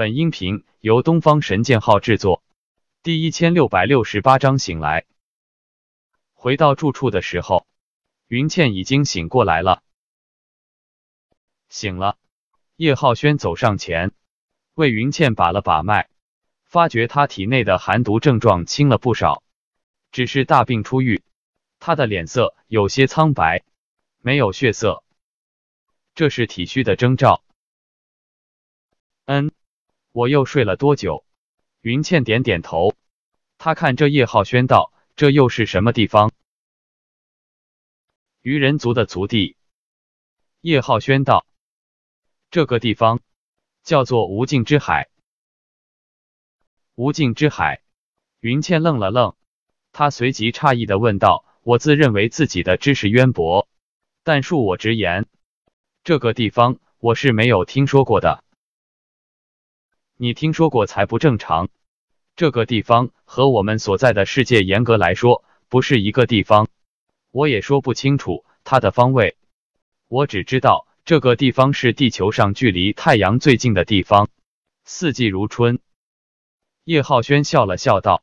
本音频由东方神剑号制作，第一千六百六十八章醒来。回到住处的时候，云倩已经醒过来了。醒了，叶浩轩走上前，为云倩把了把脉，发觉她体内的寒毒症状轻了不少，只是大病初愈，她的脸色有些苍白，没有血色，这是体虚的征兆。嗯。我又睡了多久？云倩点点头，她看着叶浩轩道：“这又是什么地方？”鱼人族的族地，叶浩轩道：“这个地方叫做无尽之海。”无尽之海，云倩愣了愣，她随即诧异的问道：“我自认为自己的知识渊博，但恕我直言，这个地方我是没有听说过的。”你听说过才不正常，这个地方和我们所在的世界严格来说不是一个地方，我也说不清楚它的方位。我只知道这个地方是地球上距离太阳最近的地方，四季如春。叶浩轩笑了笑道：“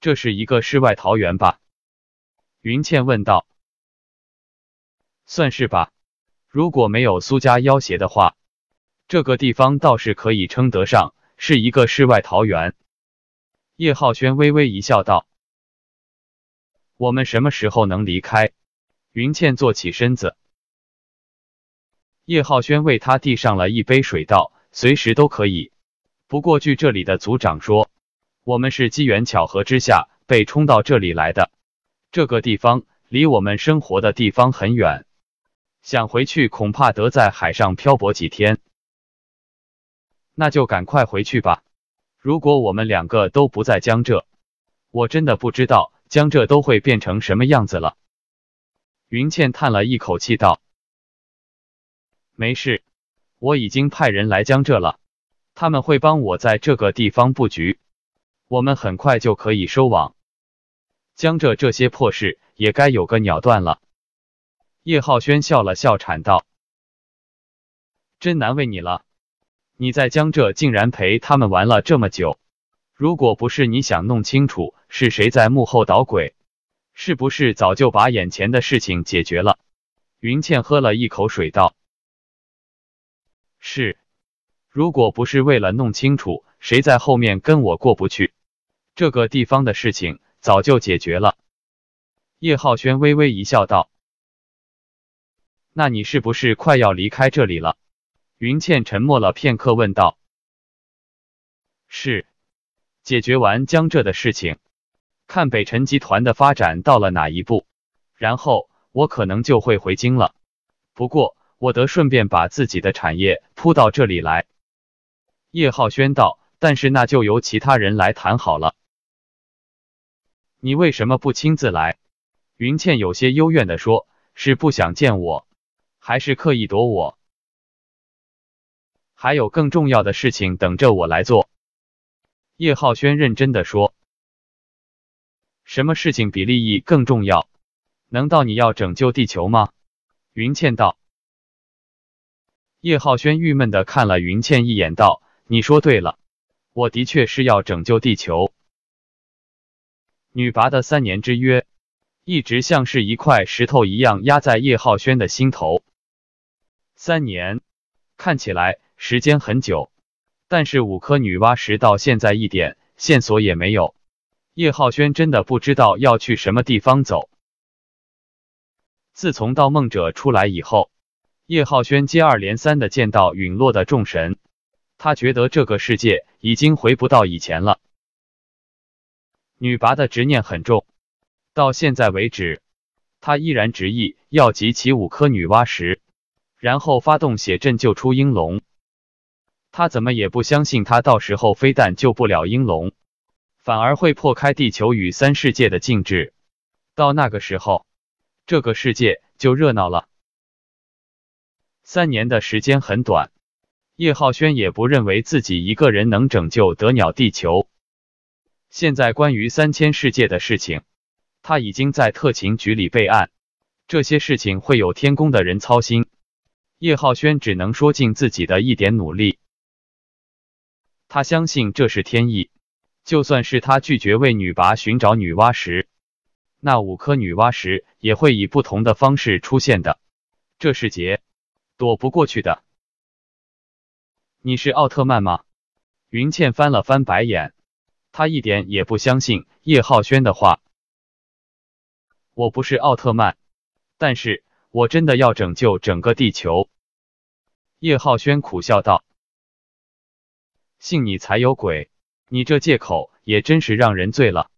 这是一个世外桃源吧？”云倩问道：“算是吧，如果没有苏家要挟的话。”这个地方倒是可以称得上是一个世外桃源。叶浩轩微微一笑，道：“我们什么时候能离开？”云倩坐起身子，叶浩轩为他递上了一杯水，道：“随时都可以。不过据这里的族长说，我们是机缘巧合之下被冲到这里来的。这个地方离我们生活的地方很远，想回去恐怕得在海上漂泊几天。”那就赶快回去吧。如果我们两个都不在江浙，我真的不知道江浙都会变成什么样子了。云倩叹了一口气道：“没事，我已经派人来江浙了，他们会帮我在这个地方布局，我们很快就可以收网。江浙这些破事也该有个鸟断了。”叶浩轩笑了笑，惨道：“真难为你了。”你在江浙竟然陪他们玩了这么久，如果不是你想弄清楚是谁在幕后捣鬼，是不是早就把眼前的事情解决了？云倩喝了一口水道：“是，如果不是为了弄清楚谁在后面跟我过不去，这个地方的事情早就解决了。”叶浩轩微微一笑道：“那你是不是快要离开这里了？”云倩沉默了片刻，问道：“是解决完江浙的事情，看北辰集团的发展到了哪一步，然后我可能就会回京了。不过我得顺便把自己的产业铺到这里来。”叶浩轩道：“但是那就由其他人来谈好了。”你为什么不亲自来？”云倩有些幽怨的说：“是不想见我，还是刻意躲我？”还有更重要的事情等着我来做，叶浩轩认真的说：“什么事情比利益更重要？能到你要拯救地球吗？”云倩道。叶浩轩郁闷的看了云倩一眼，道：“你说对了，我的确是要拯救地球。”女拔的三年之约，一直像是一块石头一样压在叶浩轩的心头。三年，看起来。时间很久，但是五颗女娲石到现在一点线索也没有。叶浩轩真的不知道要去什么地方走。自从盗梦者出来以后，叶浩轩接二连三的见到陨落的众神，他觉得这个世界已经回不到以前了。女魃的执念很重，到现在为止，他依然执意要集齐五颗女娲石，然后发动血阵救出英龙。他怎么也不相信，他到时候非但救不了英龙，反而会破开地球与三世界的禁制。到那个时候，这个世界就热闹了。三年的时间很短，叶浩轩也不认为自己一个人能拯救得鸟地球。现在关于三千世界的事情，他已经在特勤局里备案，这些事情会有天宫的人操心。叶浩轩只能说尽自己的一点努力。他相信这是天意，就算是他拒绝为女魃寻找女娲石，那五颗女娲石也会以不同的方式出现的。这是劫，躲不过去的。你是奥特曼吗？云倩翻了翻白眼，她一点也不相信叶浩轩的话。我不是奥特曼，但是我真的要拯救整个地球。叶浩轩苦笑道。信你才有鬼，你这借口也真是让人醉了。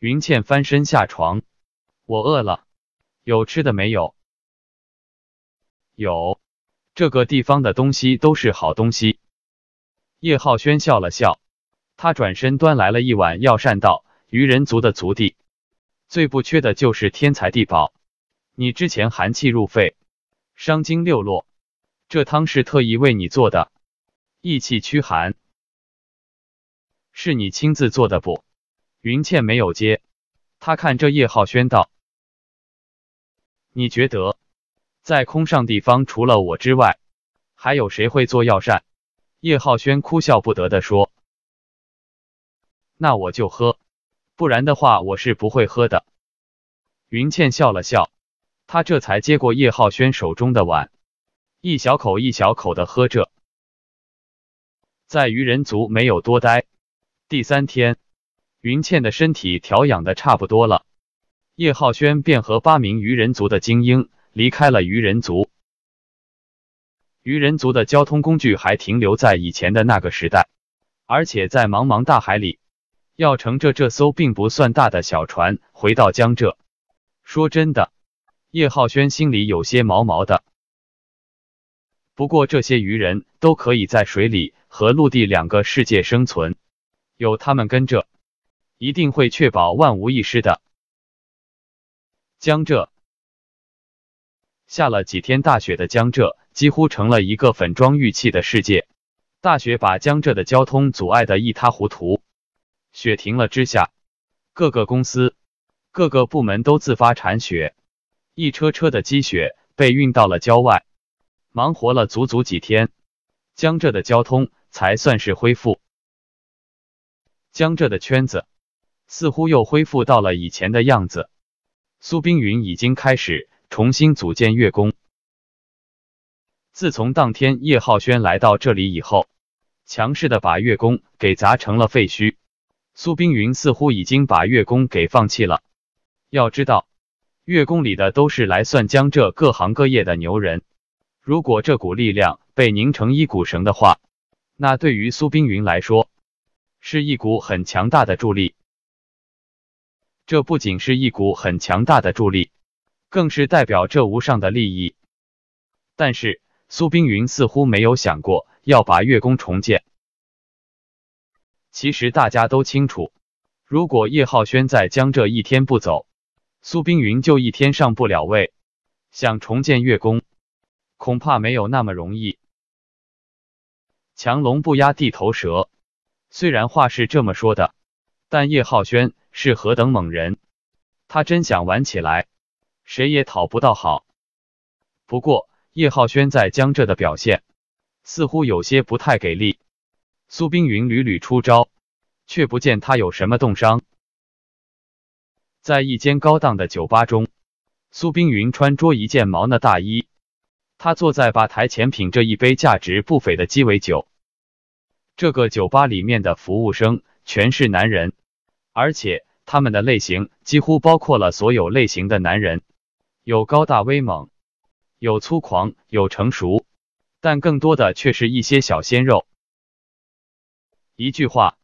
云倩翻身下床，我饿了，有吃的没有？有，这个地方的东西都是好东西。叶浩轩笑了笑，他转身端来了一碗药膳，道：“鱼人族的族地，最不缺的就是天材地宝。你之前寒气入肺，伤筋六络，这汤是特意为你做的。”益气驱寒，是你亲自做的不？云倩没有接，她看着叶浩轩道：“你觉得，在空上地方，除了我之外，还有谁会做药膳？”叶浩轩哭笑不得的说：“那我就喝，不然的话，我是不会喝的。”云倩笑了笑，她这才接过叶浩轩手中的碗，一小口一小口的喝着。在愚人族没有多待，第三天，云倩的身体调养的差不多了，叶浩轩便和八名愚人族的精英离开了愚人族。愚人族的交通工具还停留在以前的那个时代，而且在茫茫大海里，要乘着这艘并不算大的小船回到江浙，说真的，叶浩轩心里有些毛毛的。不过这些鱼人都可以在水里。和陆地两个世界生存，有他们跟着，一定会确保万无一失的。江浙下了几天大雪的江浙，几乎成了一个粉妆玉砌的世界。大雪把江浙的交通阻碍得一塌糊涂。雪停了之下，各个公司、各个部门都自发铲雪，一车车的积雪被运到了郊外。忙活了足足几天，江浙的交通。才算是恢复。江浙的圈子似乎又恢复到了以前的样子。苏冰云已经开始重新组建月宫。自从当天叶浩轩来到这里以后，强势的把月宫给砸成了废墟。苏冰云似乎已经把月宫给放弃了。要知道，月宫里的都是来算江浙各行各业的牛人。如果这股力量被拧成一股绳的话，那对于苏冰云来说，是一股很强大的助力。这不仅是一股很强大的助力，更是代表这无上的利益。但是苏冰云似乎没有想过要把月宫重建。其实大家都清楚，如果叶浩轩在江浙一天不走，苏冰云就一天上不了位。想重建月宫，恐怕没有那么容易。强龙不压地头蛇，虽然话是这么说的，但叶浩轩是何等猛人，他真想玩起来，谁也讨不到好。不过叶浩轩在江浙的表现似乎有些不太给力，苏冰云屡屡出招，却不见他有什么冻伤。在一间高档的酒吧中，苏冰云穿着一件毛呢大衣。他坐在吧台前品着一杯价值不菲的鸡尾酒。这个酒吧里面的服务生全是男人，而且他们的类型几乎包括了所有类型的男人，有高大威猛，有粗狂，有成熟，但更多的却是一些小鲜肉。一句话，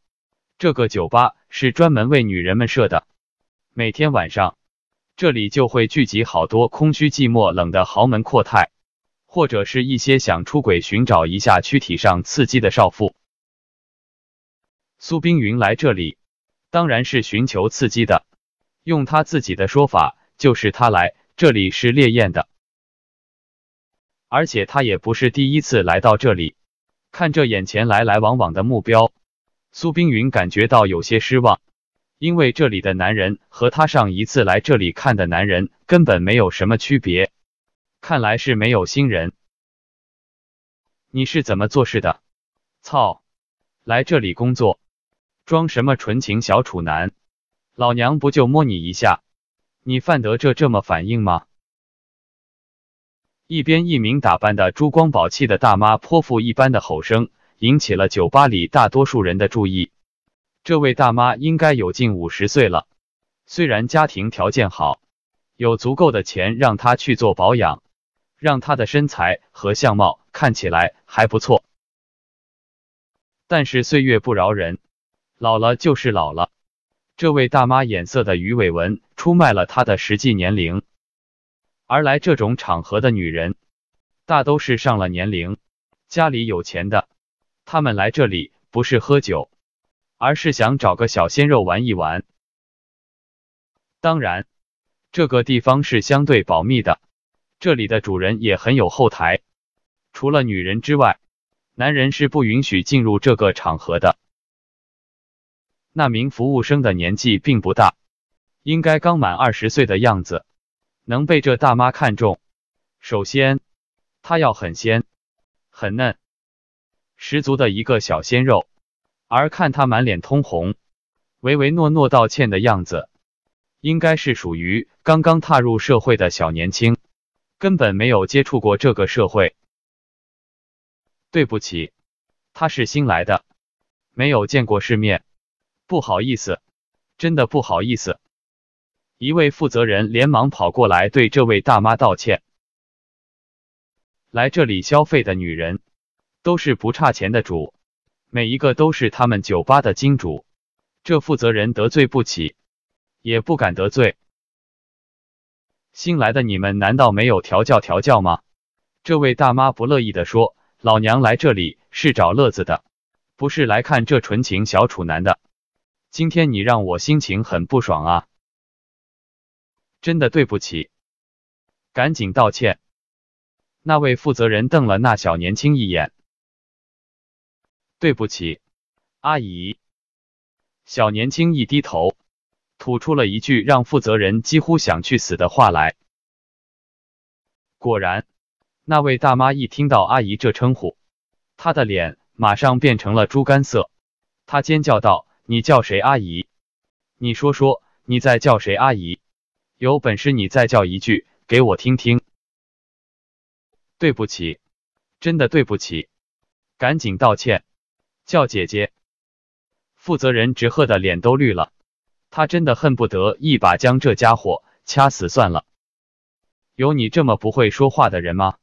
这个酒吧是专门为女人们设的。每天晚上，这里就会聚集好多空虚、寂寞、冷的豪门阔太。或者是一些想出轨、寻找一下躯体上刺激的少妇。苏冰云来这里，当然是寻求刺激的。用他自己的说法，就是他来这里是猎艳的。而且他也不是第一次来到这里。看着眼前来来往往的目标，苏冰云感觉到有些失望，因为这里的男人和他上一次来这里看的男人根本没有什么区别。看来是没有新人，你是怎么做事的？操！来这里工作，装什么纯情小处男？老娘不就摸你一下，你犯得着这么反应吗？一边，一名打扮的珠光宝气的大妈，泼妇一般的吼声引起了酒吧里大多数人的注意。这位大妈应该有近五十岁了，虽然家庭条件好，有足够的钱让她去做保养。让她的身材和相貌看起来还不错，但是岁月不饶人，老了就是老了。这位大妈眼色的鱼尾纹出卖了她的实际年龄。而来这种场合的女人，大都是上了年龄、家里有钱的。她们来这里不是喝酒，而是想找个小鲜肉玩一玩。当然，这个地方是相对保密的。这里的主人也很有后台，除了女人之外，男人是不允许进入这个场合的。那名服务生的年纪并不大，应该刚满二十岁的样子，能被这大妈看中，首先他要很鲜、很嫩，十足的一个小鲜肉。而看他满脸通红、唯唯诺诺道歉的样子，应该是属于刚刚踏入社会的小年轻。根本没有接触过这个社会，对不起，他是新来的，没有见过世面，不好意思，真的不好意思。一位负责人连忙跑过来对这位大妈道歉。来这里消费的女人都是不差钱的主，每一个都是他们酒吧的金主，这负责人得罪不起，也不敢得罪。新来的你们难道没有调教调教吗？这位大妈不乐意的说：“老娘来这里是找乐子的，不是来看这纯情小处男的。今天你让我心情很不爽啊！真的对不起，赶紧道歉。”那位负责人瞪了那小年轻一眼：“对不起，阿姨。”小年轻一低头。吐出了一句让负责人几乎想去死的话来。果然，那位大妈一听到“阿姨”这称呼，她的脸马上变成了猪肝色。她尖叫道：“你叫谁阿姨？你说说，你在叫谁阿姨？有本事你再叫一句给我听听！”“对不起，真的对不起，赶紧道歉，叫姐姐。”负责人直鹤的脸都绿了。他真的恨不得一把将这家伙掐死算了。有你这么不会说话的人吗？